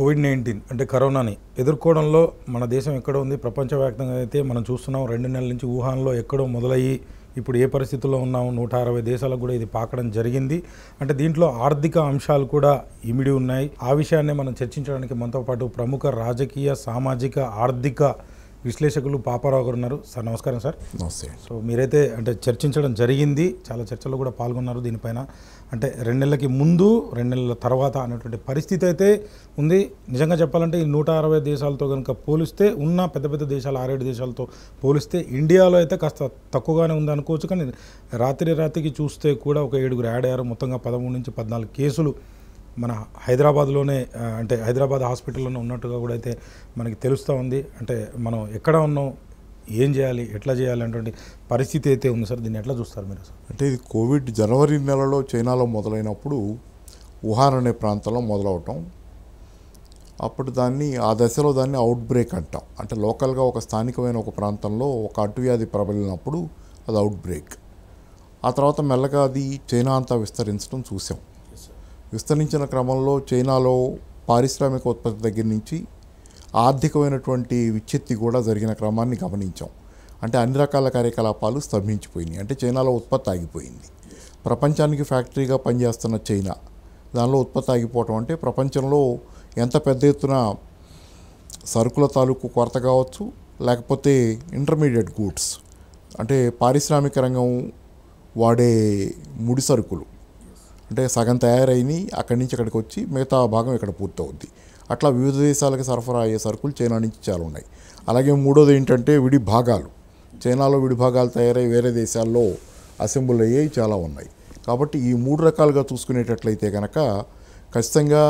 Covid nineteen అంటే కరోనాని ఎదుర్కోవడంలో మన దేశం ఎక్కడ ఉంది ప్రపంచవ్యాప్తంగా అయితే మనం చూస్తున్నాం రెండు నెలల నుంచి వుహాన్లో ఎక్కడో మొదలయ్యి ఇప్పుడు ఏ పరిస్థితుల్లో ఉన్నాం నూట అరవై దేశాలకు కూడా ఇది పాకడం జరిగింది అంటే దీంట్లో ఆర్థిక అంశాలు కూడా ఇమిడి ఉన్నాయి ఆ విషయాన్ని మనం చర్చించడానికి మనతో పాటు ప్రముఖ రాజకీయ సామాజిక ఆర్థిక విశ్లేషకులు పాపారావు గారు ఉన్నారు సార్ నమస్కారం సార్ నమస్తే సో మీరైతే అంటే చర్చించడం జరిగింది చాలా చర్చలు కూడా పాల్గొన్నారు దీనిపైన అంటే రెండు నెలలకి ముందు రెండు నెలల తర్వాత అనేటువంటి పరిస్థితి అయితే ఉంది నిజంగా చెప్పాలంటే ఈ నూట అరవై దేశాలతో కనుక పోలిస్తే ఉన్న పెద్ద పెద్ద దేశాలు ఆరేడు దేశాలతో పోలిస్తే ఇండియాలో అయితే కాస్త తక్కువగానే ఉంది అనుకోవచ్చు కానీ రాత్రి రాత్రికి చూస్తే కూడా ఒక ఏడుగురు యాడ్ అయ్యారు మొత్తంగా పదమూడు నుంచి పద్నాలుగు కేసులు మన హైదరాబాద్లోనే అంటే హైదరాబాద్ హాస్పిటల్లోనే ఉన్నట్టుగా కూడా అయితే మనకి తెలుస్తూ ఉంది అంటే మనం ఎక్కడ ఉన్నాం ఏం చేయాలి ఎట్లా చేయాలి అనేటువంటి పరిస్థితి అయితే ఉంది సార్ దీన్ని ఎట్లా చూస్తారు మీరు సార్ అంటే ఇది కోవిడ్ జనవరి నెలలో చైనాలో మొదలైనప్పుడు వుహాన్ అనే ప్రాంతంలో మొదలవటం అప్పుడు దాన్ని ఆ దశలో దాన్ని అవుట్ బ్రేక్ అంటాం అంటే లోకల్గా ఒక స్థానికమైన ఒక ప్రాంతంలో ఒక అటువ్యాధి ప్రబలినప్పుడు అది అవుట్ బ్రేక్ ఆ తర్వాత మెల్లగా అది చైనా అంతా విస్తరించడం చూసాం విస్తరించిన క్రమంలో చైనాలో పారిశ్రామిక ఉత్పత్తి దగ్గర నుంచి ఆర్థికమైనటువంటి విచ్ఛిత్తి కూడా జరిగిన క్రమాన్ని గమనించాం అంటే అన్ని రకాల కార్యకలాపాలు స్తంభించిపోయినాయి అంటే చైనాలో ఉత్పత్తి ఆగిపోయింది ప్రపంచానికి ఫ్యాక్టరీగా పనిచేస్తున్న చైనా దానిలో ఉత్పత్తి ఆగిపోవటం అంటే ప్రపంచంలో ఎంత పెద్ద ఎత్తున సరుకుల తాలూకు కొరత కావచ్చు లేకపోతే ఇంటర్మీడియట్ గూడ్స్ అంటే పారిశ్రామిక రంగం వాడే ముడి సరుకులు అంటే సగం తయారైంది అక్కడి నుంచి అక్కడికి వచ్చి మిగతా భాగం ఇక్కడ పూర్తవుద్ది అట్లా వివిధ దేశాలకు సరఫరా అయ్యే సరుకులు చైనా నుంచి చాలా ఉన్నాయి అలాగే మూడోది ఏంటంటే విడి భాగాలు చైనాలో విడి భాగాలు తయారై వేరే దేశాల్లో అసెంబుల్ అయ్యేవి చాలా ఉన్నాయి కాబట్టి ఈ మూడు రకాలుగా చూసుకునేటట్లయితే కనుక ఖచ్చితంగా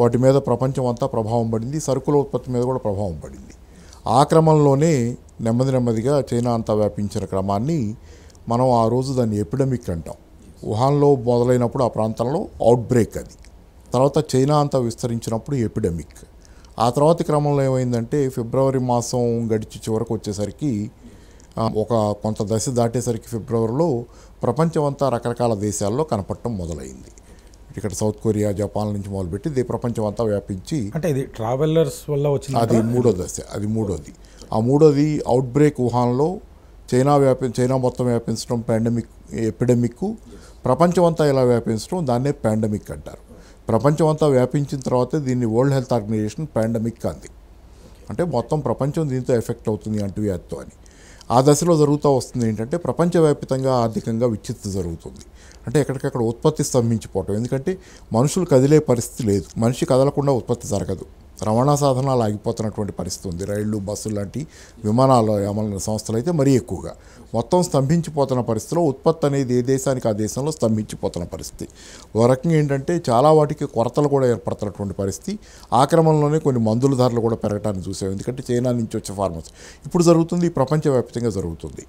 వాటి మీద ప్రపంచం అంతా ప్రభావం పడింది సరుకుల ఉత్పత్తి మీద కూడా ప్రభావం పడింది ఆ క్రమంలోనే నెమ్మది నెమ్మదిగా చైనా అంతా వ్యాపించిన క్రమాన్ని మనం ఆ రోజు దాన్ని ఎపిడమిక్ అంటాం వుహాన్లో మొదలైనప్పుడు ఆ ప్రాంతంలో అవుట్ బ్రేక్ అది తర్వాత చైనా అంతా విస్తరించినప్పుడు ఎపిడమిక్ ఆ తర్వాత క్రమంలో ఏమైందంటే ఫిబ్రవరి మాసం గడిచి చివరకు వచ్చేసరికి ఒక కొంత దశ దాటేసరికి ఫిబ్రవరిలో ప్రపంచమంతా రకరకాల దేశాల్లో కనపడటం మొదలైంది ఇక్కడ సౌత్ కొరియా జపాన్ నుంచి మొదలుపెట్టి ఇది ప్రపంచం అంతా వ్యాపించి అంటే ఇది ట్రావెలర్స్ వల్ల వచ్చింది అది మూడో దశ అది మూడోది ఆ మూడోది అవుట్ బ్రేక్ వుహాన్లో చైనా వ్యాపి చైనా మొత్తం వ్యాపించడం పాండమిక్ ఎపిడమిక్ ప్రపంచమంతా ఎలా వ్యాపించడం దాన్నే పాండమిక్ అంటారు ప్రపంచమంతా వ్యాపించిన తర్వాత దీన్ని వరల్డ్ హెల్త్ ఆర్గనైజేషన్ పాండమిక్ అంది అంటే మొత్తం ప్రపంచం దీంతో ఎఫెక్ట్ అవుతుంది అంటువ్యాధితో అని ఆ దశలో జరుగుతూ వస్తుంది ఏంటంటే ప్రపంచవ్యాప్తంగా ఆర్థికంగా విచ్ఛిత్తి జరుగుతుంది అంటే ఎక్కడికక్కడ ఉత్పత్తి స్తంభించిపోవటం ఎందుకంటే మనుషులు కదిలే పరిస్థితి లేదు మనిషి కదలకుండా ఉత్పత్తి జరగదు రవాణా సాధనాలు ఆగిపోతున్నటువంటి పరిస్థితి ఉంది రైళ్లు బస్సులు లాంటి విమానాలు అమలు సంస్థలు అయితే మరీ ఎక్కువగా మొత్తం స్తంభించిపోతున్న పరిస్థితిలో ఉత్పత్తి అనేది ఏ దేశానికి ఆ దేశంలో స్తంభించిపోతున్న పరిస్థితి ఒక రకంగా ఏంటంటే చాలా వాటికి కొరతలు కూడా ఏర్పడుతున్నటువంటి పరిస్థితి ఆక్రమణలోనే కొన్ని మందుల ధరలు కూడా పెరగటాన్ని చూసాం ఎందుకంటే చైనా నుంచి వచ్చే ఫార్మర్స్ ఇప్పుడు జరుగుతుంది ప్రపంచవ్యాప్తంగా జరుగుతుంది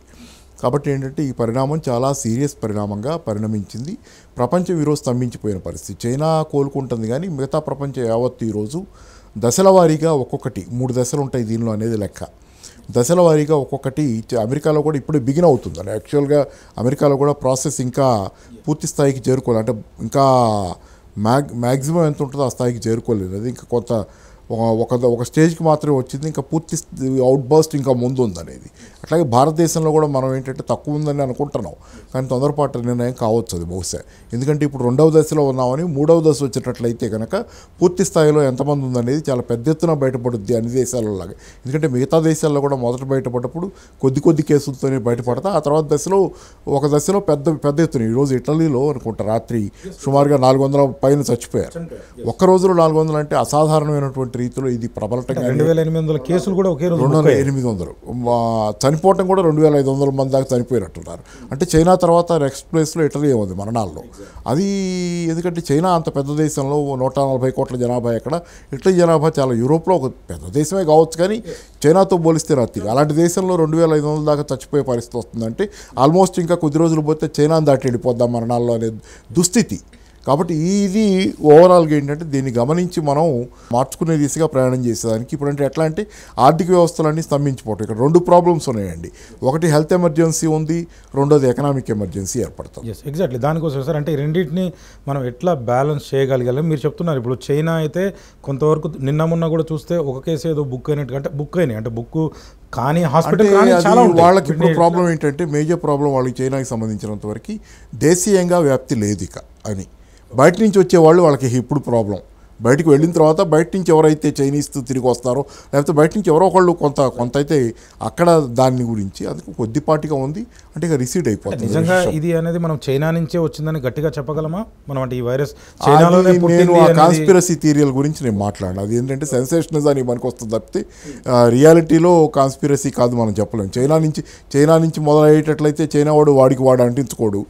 కాబట్టి ఏంటంటే ఈ పరిణామం చాలా సీరియస్ పరిణామంగా పరిణమించింది ప్రపంచం ఈరోజు స్తంభించిపోయిన పరిస్థితి చైనా కోలుకుంటుంది కానీ మిగతా ప్రపంచం యావత్తు ఈరోజు దశల వారీగా ఒక్కొక్కటి మూడు దశలు ఉంటాయి దీనిలో అనేది లెక్క దశల వారీగా ఒక్కొక్కటి అమెరికాలో కూడా ఇప్పుడు బిగిన్ అవుతుంది అని యాక్చువల్గా అమెరికాలో కూడా ప్రాసెస్ ఇంకా పూర్తి స్థాయికి చేరుకోవాలి అంటే ఇంకా మ్యాగ్ మ్యాక్సిమం ఎంత ఉంటుందో ఆ స్థాయికి చేరుకోలేదు అది ఇంకా కొంత ఒక ఒక స్టేజ్కి మాత్రమే వచ్చింది ఇంకా పూర్తి అవుట్ బస్ట్ ఇంకా ముందు ఉంది అనేది అట్లాగే భారతదేశంలో కూడా మనం ఏంటంటే తక్కువ ఉందని అనుకుంటున్నాం కానీ తొందరపాటు నిర్ణయం కావచ్చు అది బహుశా ఎందుకంటే ఇప్పుడు రెండవ దశలో ఉన్నామని మూడవ దశ వచ్చేటట్లయితే కనుక పూర్తి స్థాయిలో ఎంతమంది ఉందనేది చాలా పెద్ద ఎత్తున బయటపడుద్ది అన్ని దేశాలలాగా ఎందుకంటే మిగతా దేశాల్లో కూడా మొదట బయటపడ్డప్పుడు కొద్ది కొద్ది కేసులతోనే బయటపడతా ఆ తర్వాత దశలో ఒక దశలో పెద్ద పెద్ద ఎత్తున ఈరోజు ఇటలీలో అనుకుంటా రాత్రి సుమారుగా నాలుగు వందల పైన చచ్చిపోయారు ఒక్క రోజులో నాలుగు వందలు అంటే అసాధారణమైనటువంటి ఉన్నటువంటి రీతిలో ఇది ప్రబలటంగా రెండు వేల ఎనిమిది వందల కేసులు కూడా ఒకే రెండు వందల ఎనిమిది వందలు చనిపోవటం కూడా రెండు వేల ఐదు వందల మంది దాకా చనిపోయినట్టున్నారు అంటే చైనా తర్వాత నెక్స్ట్ ప్లేస్లో ఇటలీ ఉంది మరణాల్లో అది ఎందుకంటే చైనా అంత పెద్ద దేశంలో నూట నలభై కోట్ల జనాభా ఎక్కడ ఇటలీ జనాభా చాలా యూరోప్లో ఒక పెద్ద దేశమే కావచ్చు కానీ చైనాతో పోలిస్తే రాత్రి అలాంటి దేశంలో రెండు వేల ఐదు వందల దాకా చచ్చిపోయే పరిస్థితి వస్తుందంటే ఆల్మోస్ట్ ఇంకా కొద్ది రోజులు పోతే చైనాను దాటి వెళ్ళిపోద్దాం మరణాల్లో అనే దుస్థితి కాబట్టి ఇది ఓవరాల్గా ఏంటంటే దీన్ని గమనించి మనం మార్చుకునే దిశగా ప్రయాణం చేసేదానికి ఇప్పుడంటే ఎట్లా అంటే ఆర్థిక వ్యవస్థలన్నీ స్తంభించిపోవటం ఇక్కడ రెండు ప్రాబ్లమ్స్ ఉన్నాయండి ఒకటి హెల్త్ ఎమర్జెన్సీ ఉంది రెండోది ఎకనామిక్ ఎమర్జెన్సీ ఏర్పడుతుంది ఎస్ ఎగ్జాక్ట్లీ దానికోసం సార్ అంటే రెండింటిని మనం ఎట్లా బ్యాలెన్స్ చేయగలగాలి మీరు చెప్తున్నారు ఇప్పుడు చైనా అయితే కొంతవరకు నిన్న మొన్న కూడా చూస్తే ఒక కేసు ఏదో బుక్ అయినట్టు అంటే బుక్ అయినాయి అంటే బుక్ కానీ హాస్పిటల్ వాళ్ళకి ఇప్పుడు ప్రాబ్లం ఏంటంటే మేజర్ ప్రాబ్లం వాళ్ళకి చైనాకి సంబంధించినంత వరకు దేశీయంగా వ్యాప్తి లేదు ఇక అని బయట నుంచి వచ్చేవాళ్ళు వాళ్ళకి ఇప్పుడు ప్రాబ్లం బయటకు వెళ్ళిన తర్వాత బయట నుంచి ఎవరైతే చైనీస్తో తిరిగి వస్తారో లేకపోతే బయట నుంచి ఎవరో ఒకళ్ళు కొంత కొంత అయితే అక్కడ దాని గురించి అది కొద్దిపాటిగా ఉంది అంటే ఇక రిసీడ్ అయిపోతుంది నిజంగా ఇది అనేది మనం చైనా నుంచే వచ్చిందని గట్టిగా చెప్పగలమా మనం అంటే ఈ వైరస్ నేను ఆ కాన్స్పిరసీ థీరియల్ గురించి నేను మాట్లాడాను అది ఏంటంటే అని మనకు వస్తుంది తప్పితే రియాలిటీలో కాన్స్పిరసీ కాదు మనం చెప్పలేము చైనా నుంచి చైనా నుంచి మొదలయ్యేటట్లయితే చైనా వాడు వాడికి వాడు అంటించుకోడు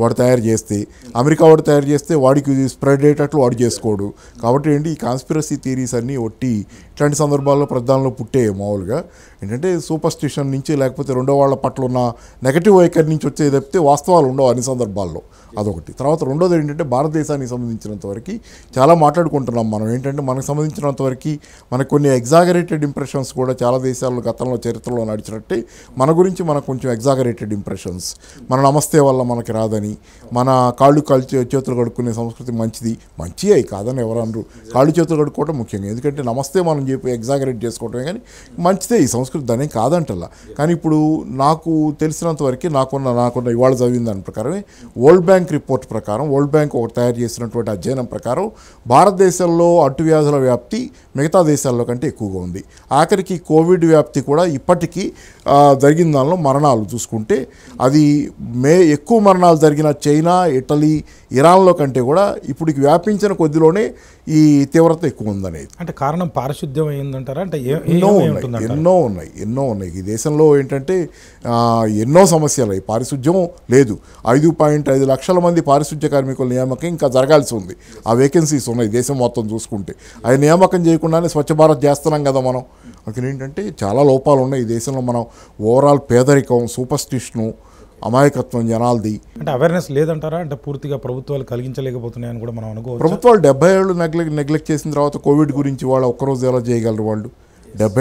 వాడు తయారు చేస్తే అమెరికా వాడు తయారు చేస్తే వాడికి స్ప్రెడ్ అయ్యేటట్లు వాడు చేసుకోడు కాబట్టి కాబట్టి ఏంటి ఈ కాన్స్పిరసీ థియరీస్ అన్నీ ఒట్టి ఇట్లాంటి సందర్భాల్లో ప్రధానంలో పుట్టే మామూలుగా ఏంటంటే సూపర్ స్టిషన్ నుంచి లేకపోతే రెండో వాళ్ళ పట్ల ఉన్న నెగటివ్ వైఖరి నుంచి వచ్చేది తప్పితే వాస్తవాలు ఉండవు అన్ని సందర్భాల్లో అదొకటి తర్వాత రెండోది ఏంటంటే భారతదేశానికి సంబంధించినంత వరకు చాలా మాట్లాడుకుంటున్నాం మనం ఏంటంటే మనకు సంబంధించినంత వరకు మనకు కొన్ని ఎగ్జాగరేటెడ్ ఇంప్రెషన్స్ కూడా చాలా దేశాల్లో గతంలో చరిత్రలో నడిచినట్టే మన గురించి మనకు కొంచెం ఎగ్జాగరేటెడ్ ఇంప్రెషన్స్ మన నమస్తే వల్ల మనకి రాదని మన కాళ్ళు కాళ్ళు చేతులు కడుక్కునే సంస్కృతి మంచిది మంచి అయి కాదని ఎవరన్నారు కాళ్ళు చేతులు కడుక్కోవటం ముఖ్యంగా ఎందుకంటే నమస్తే మనం చెప్పి ఎగ్జాగరేట్ చేసుకోవటమే కానీ మంచిదే ఈ సంస్కృతి దాని కాదంటలా కానీ ఇప్పుడు నాకు తెలిసినంత వరకు నాకున్న నాకున్న ఇవాళ చదివిన దాని ప్రకారమే వరల్డ్ బ్యాంక్ బ్యాంక్ రిపోర్ట్ ప్రకారం వరల్డ్ బ్యాంక్ ఒకటి తయారు చేసినటువంటి అధ్యయనం ప్రకారం భారతదేశంలో అంటువ్యాధుల వ్యాప్తి మిగతా దేశాల్లో కంటే ఎక్కువగా ఉంది ఆఖరికి కోవిడ్ వ్యాప్తి కూడా ఇప్పటికీ జరిగిన దానిలో మరణాలు చూసుకుంటే అది మే ఎక్కువ మరణాలు జరిగిన చైనా ఇటలీ ఇరాన్లో కంటే కూడా ఇప్పటికి వ్యాపించిన కొద్దిలోనే ఈ తీవ్రత ఎక్కువ ఉందనేది అంటే కారణం పారిశుద్ధ్యం ఏందంటారా అంటే ఎన్నో ఉన్నాయి ఎన్నో ఉన్నాయి ఎన్నో ఉన్నాయి ఈ దేశంలో ఏంటంటే ఎన్నో సమస్యలు పారిశుద్ధ్యం లేదు ఐదు పాయింట్ ఐదు లక్షల మంది పారిశుద్ధ్య కార్మికుల నియామకం ఇంకా జరగాల్సి ఉంది ఆ వేకెన్సీస్ ఉన్నాయి దేశం మొత్తం చూసుకుంటే ఆ నియామకం చేయకుండా తెలియకుండానే స్వచ్ఛ భారత్ చేస్తున్నాం కదా మనం అక్కడ ఏంటంటే చాలా లోపాలు ఉన్నాయి ఈ దేశంలో మనం ఓవరాల్ పేదరికం సూపర్స్టిషను అమాయకత్వం జనాలది అంటే అవేర్నెస్ లేదంటారా అంటే పూర్తిగా ప్రభుత్వాలు కలిగించలేకపోతున్నాయని కూడా మనం అనుకో ప్రభుత్వాలు డెబ్బై ఏళ్ళు నెగ్లెక్ట్ నెగ్లెక్ట్ చేసిన తర్వాత కోవిడ్ గురించి వాళ్ళు ఒక్కరోజు ఎలా చేయగలరు వాళ్ళు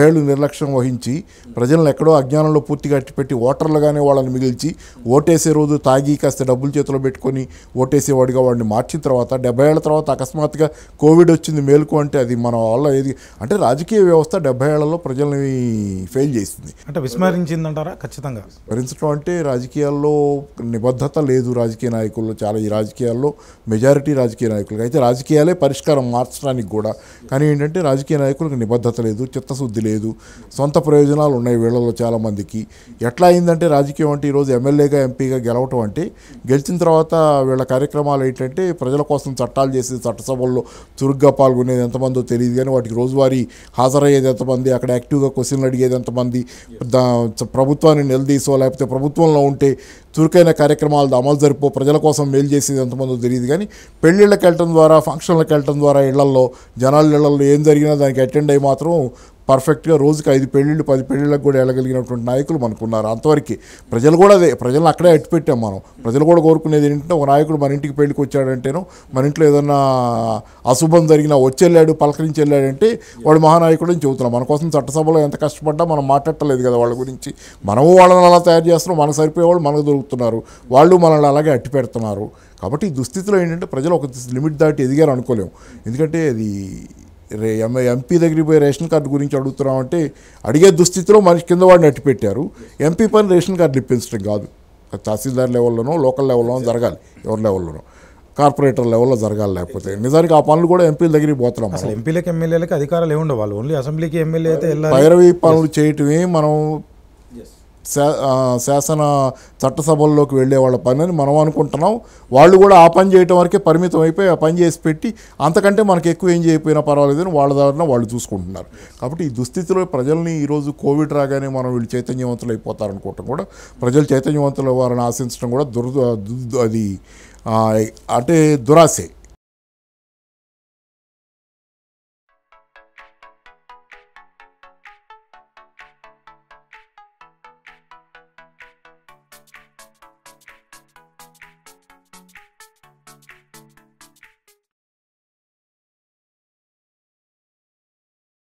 ఏళ్ళు నిర్లక్ష్యం వహించి ప్రజలను ఎక్కడో అజ్ఞానంలో పూర్తిగా అట్టిపెట్టి ఓటర్లుగానే వాళ్ళని మిగిల్చి ఓటేసే రోజు తాగి కాస్త డబ్బులు చేతిలో పెట్టుకొని ఓటేసేవాడిగా వాడిని మార్చిన తర్వాత డెబ్బై ఏళ్ళ తర్వాత అకస్మాత్తుగా కోవిడ్ వచ్చింది మేలుకు అంటే అది మన వల్ల ఏది అంటే రాజకీయ వ్యవస్థ డెబ్బై ఏళ్లలో ప్రజల్ని ఫెయిల్ చేసింది అంటే విస్మరించిందంటారా ఖచ్చితంగా విస్మరించడం అంటే రాజకీయాల్లో నిబద్ధత లేదు రాజకీయ నాయకుల్లో చాలా ఈ రాజకీయాల్లో మెజారిటీ రాజకీయ నాయకులకి అయితే రాజకీయాలే పరిష్కారం మార్చడానికి కూడా కానీ ఏంటంటే రాజకీయ నాయకులకు నిబద్ధత లేదు చిత్తశుద్ధి శుద్ధి లేదు సొంత ప్రయోజనాలు ఉన్నాయి వీళ్ళలో చాలామందికి ఎట్లా అయిందంటే రాజకీయం అంటే ఈరోజు ఎమ్మెల్యేగా ఎంపీగా గెలవటం అంటే గెలిచిన తర్వాత వీళ్ళ కార్యక్రమాలు ఏంటంటే ప్రజల కోసం చట్టాలు చేసి చట్టసభల్లో చురుగ్గా పాల్గొనేది ఎంతమందో తెలియదు కానీ వాటికి రోజువారీ హాజరయ్యేది ఎంతమంది అక్కడ యాక్టివ్గా క్వశ్చన్లు అడిగేది ఎంతమంది ప్రభుత్వాన్ని నిలదీసో లేకపోతే ప్రభుత్వంలో ఉంటే చురుకైన కార్యక్రమాలు అమలు జరిపో ప్రజల కోసం మేలు చేసేది ఎంతమందో తెలియదు కానీ పెళ్లిళ్ళకి వెళ్ళటం ద్వారా ఫంక్షన్లకు వెళ్ళటం ద్వారా ఇళ్లల్లో జనాల ఇళ్లలో ఏం జరిగినా దానికి అటెండ్ అయ్యి మాత్రం పర్ఫెక్ట్గా రోజుకి ఐదు పెళ్ళిళ్ళు పది పెళ్ళిళ్ళకు కూడా వెళ్ళగలిగినటువంటి నాయకులు మనకున్నారు అంతవరకు ప్రజలు కూడా అదే ప్రజలను అక్కడే అట్టిపెట్టాం మనం ప్రజలు కూడా కోరుకునేది ఏంటంటే ఒక నాయకుడు మన ఇంటికి పెళ్ళికి వచ్చాడంటేనో మన ఇంట్లో ఏదన్నా అశుభం జరిగినా వచ్చెళ్ళాడు పలకరించి వెళ్ళాడంటే వాడు మహానాయకుడు అని చెబుతున్నాం మన కోసం చట్టసభలో ఎంత కష్టపడ్డా మనం మాట్లాడలేదు కదా వాళ్ళ గురించి మనము వాళ్ళని అలా తయారు చేస్తున్నాం మనకు సరిపోయేవాళ్ళు మనకు దూకుతున్నారు వాళ్ళు మనల్ని అలాగే అట్టి పెడుతున్నారు కాబట్టి ఈ దుస్థితిలో ఏంటంటే ప్రజలు ఒక లిమిట్ దాటి ఎదిగారు అనుకోలేము ఎందుకంటే అది ఎంపీ దగ్గరికి పోయి రేషన్ కార్డు గురించి అడుగుతున్నామంటే అడిగే దుస్థితిలో మనిషి కింద వాడిని అట్టి పెట్టారు ఎంపీ పని రేషన్ కార్డులు ఇప్పించడం కాదు తహసీల్దార్ లెవెల్లోనో లోకల్ లెవెల్లోనో జరగాలి ఎవరి లెవెల్లోనో కార్పొరేటర్ లెవెల్లో జరగాలి లేకపోతే నిజానికి ఆ పనులు కూడా ఎంపీల దగ్గరికి పోతున్నాం అసలు ఎంపీలకు ఎమ్మెల్యేలకు అధికారాలు ఏముండవు వాళ్ళు ఓన్లీ అసెంబ్లీకి ఎమ్మెల్యే అయితే భైరవి పనులు చేయటమే మనం శాసన చట్టసభల్లోకి వెళ్ళే వాళ్ళ పని అని మనం అనుకుంటున్నాం వాళ్ళు కూడా ఆ పని చేయటం వరకే పరిమితం అయిపోయి ఆ పని చేసి పెట్టి అంతకంటే మనకు ఎక్కువ ఏం చేయకపోయినా పర్వాలేదని వాళ్ళ దారిన వాళ్ళు చూసుకుంటున్నారు కాబట్టి ఈ దుస్థితిలో ప్రజల్ని ఈరోజు కోవిడ్ రాగానే మనం వీళ్ళు చైతన్యవంతులు అయిపోతారనుకోవటం కూడా ప్రజలు చైతన్యవంతులు వారిని ఆశించడం కూడా దురద అది అంటే దురాశే